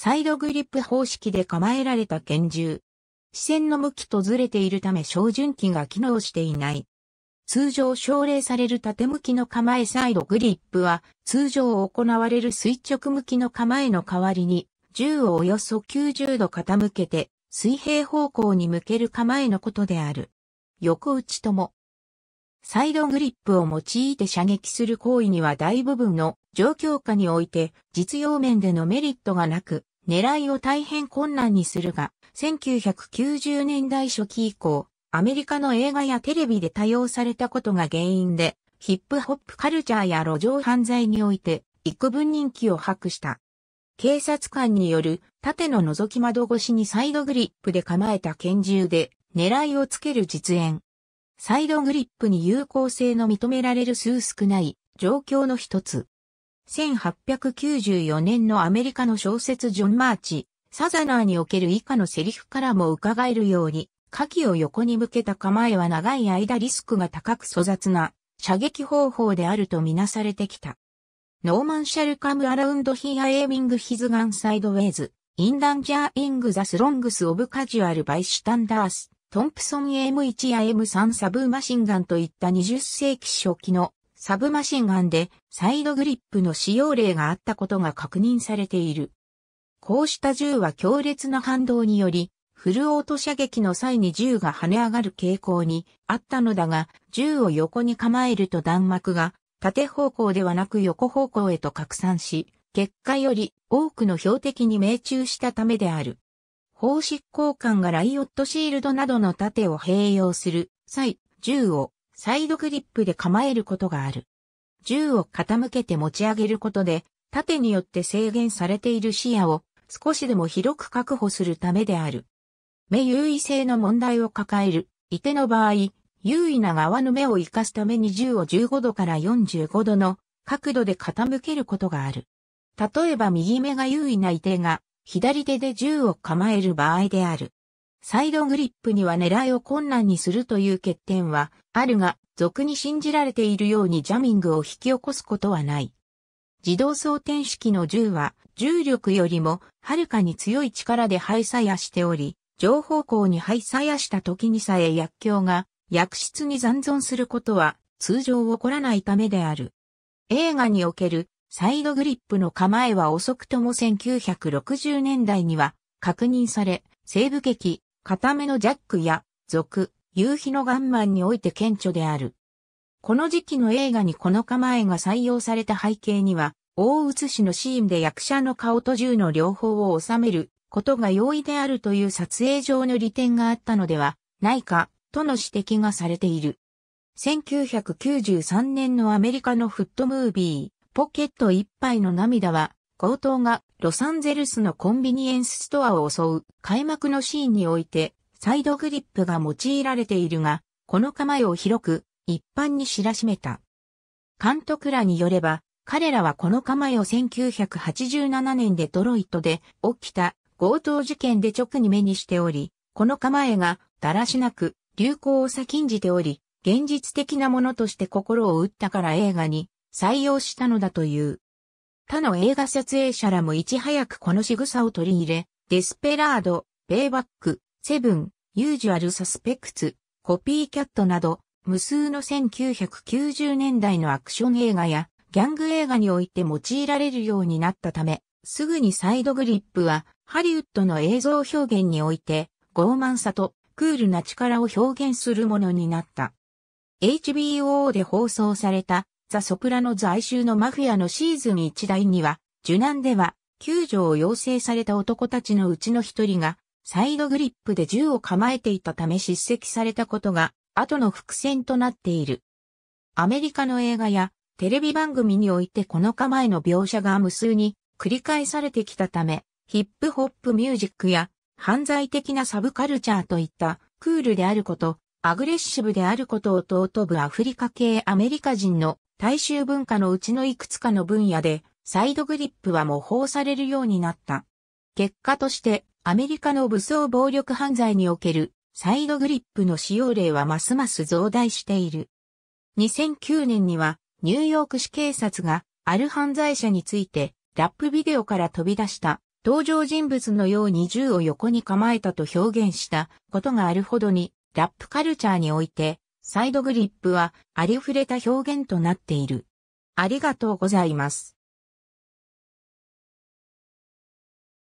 サイドグリップ方式で構えられた拳銃。視線の向きとずれているため照準器が機能していない。通常奨励される縦向きの構えサイドグリップは通常行われる垂直向きの構えの代わりに銃をおよそ90度傾けて水平方向に向ける構えのことである。横打ちともサイドグリップを用いて射撃する行為には大部分の状況下において実用面でのメリットがなく、狙いを大変困難にするが、1990年代初期以降、アメリカの映画やテレビで多用されたことが原因で、ヒップホップカルチャーや路上犯罪において、幾分人気を博した。警察官による縦の覗き窓越しにサイドグリップで構えた拳銃で狙いをつける実演。サイドグリップに有効性の認められる数少ない状況の一つ。1894年のアメリカの小説ジョン・マーチ、サザナーにおける以下のセリフからも伺えるように、下記を横に向けた構えは長い間リスクが高く粗雑な射撃方法であるとみなされてきた。ノーマンシャルカムアラウンドヒアエーミングヒズガンサイドウェイズ、インダンジャーイングザスロングスオブカジュアルバイシュタンダース。トンプソン m 1や M3 サブマシンガンといった20世紀初期のサブマシンガンでサイドグリップの使用例があったことが確認されている。こうした銃は強烈な反動により、フルオート射撃の際に銃が跳ね上がる傾向にあったのだが、銃を横に構えると弾幕が縦方向ではなく横方向へと拡散し、結果より多くの標的に命中したためである。法執行官がライオットシールドなどの盾を併用する際、銃をサイドグリップで構えることがある。銃を傾けて持ち上げることで、盾によって制限されている視野を少しでも広く確保するためである。目優位性の問題を抱える、いての場合、優位な側の目を活かすために銃を15度から45度の角度で傾けることがある。例えば右目が優位な射手が左手で銃を構える場合である。サイドグリップには狙いを困難にするという欠点はあるが、俗に信じられているようにジャミングを引き起こすことはない。自動装填式の銃は重力よりもはるかに強い力で排さやしており、上方向に排さやした時にさえ薬莢が薬室に残存することは通常起こらないためである。映画におけるサイドグリップの構えは遅くとも1960年代には確認され、西部劇、固めのジャックや、俗、夕日のガンマンにおいて顕著である。この時期の映画にこの構えが採用された背景には、大写しのシーンで役者の顔と銃の両方を収めることが容易であるという撮影上の利点があったのではないかとの指摘がされている。1993年のアメリカのフットムービー。ポケット一杯の涙は、強盗がロサンゼルスのコンビニエンスストアを襲う開幕のシーンにおいて、サイドグリップが用いられているが、この構えを広く一般に知らしめた。監督らによれば、彼らはこの構えを1987年でドロイトで起きた強盗事件で直に目にしており、この構えがだらしなく流行を先んじており、現実的なものとして心を打ったから映画に採用したのだという。他の映画撮影者らもいち早くこの仕草を取り入れ、デスペラード、ベイバック、セブン、ユージュアルサスペクツ、コピーキャットなど、無数の1990年代のアクション映画やギャング映画において用いられるようになったため、すぐにサイドグリップはハリウッドの映像表現において傲慢さとクールな力を表現するものになった。HBO で放送されたザ・ソプラノ在州のマフィアのシーズン1第には、受難では、救助を要請された男たちのうちの一人が、サイドグリップで銃を構えていたため叱責されたことが、後の伏線となっている。アメリカの映画やテレビ番組においてこの構えの描写が無数に繰り返されてきたため、ヒップホップミュージックや犯罪的なサブカルチャーといったクールであること、アグレッシブであることを尊ぶアフリカ系アメリカ人の大衆文化のうちのいくつかの分野で、サイドグリップは模倣されるようになった。結果として、アメリカの武装暴力犯罪におけるサイドグリップの使用例はますます増大している。2009年にはニューヨーク市警察がある犯罪者についてラップビデオから飛び出した登場人物のように銃を横に構えたと表現したことがあるほどにラップカルチャーにおいてサイドグリップはありふれた表現となっている。ありがとうございます。